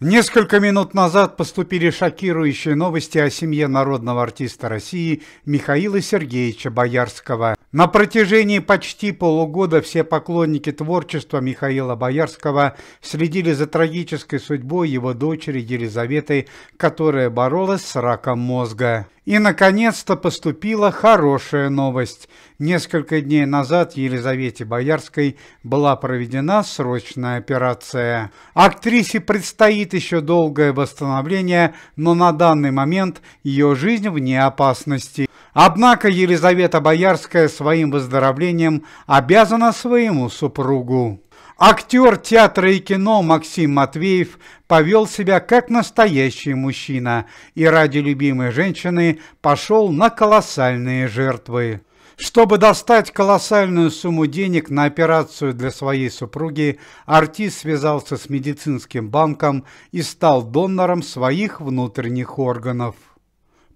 Несколько минут назад поступили шокирующие новости о семье народного артиста России Михаила Сергеевича Боярского. На протяжении почти полугода все поклонники творчества Михаила Боярского следили за трагической судьбой его дочери Елизаветы, которая боролась с раком мозга. И, наконец-то, поступила хорошая новость. Несколько дней назад Елизавете Боярской была проведена срочная операция. Актрисе предстоит еще долгое восстановление, но на данный момент ее жизнь вне опасности. Однако Елизавета Боярская своим выздоровлением обязана своему супругу. Актер театра и кино Максим Матвеев повел себя как настоящий мужчина и ради любимой женщины пошел на колоссальные жертвы. Чтобы достать колоссальную сумму денег на операцию для своей супруги, артист связался с медицинским банком и стал донором своих внутренних органов.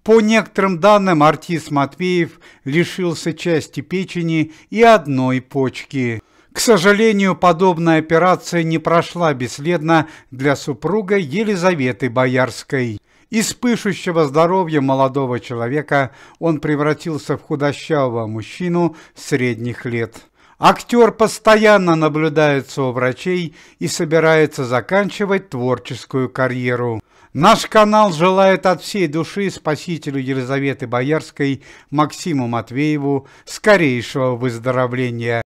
По некоторым данным, артист Матвеев лишился части печени и одной почки. К сожалению, подобная операция не прошла бесследно для супруга Елизаветы Боярской. Из пышущего здоровья молодого человека он превратился в худощавого мужчину средних лет. Актер постоянно наблюдается у врачей и собирается заканчивать творческую карьеру. Наш канал желает от всей души спасителю Елизаветы Боярской Максиму Матвееву скорейшего выздоровления.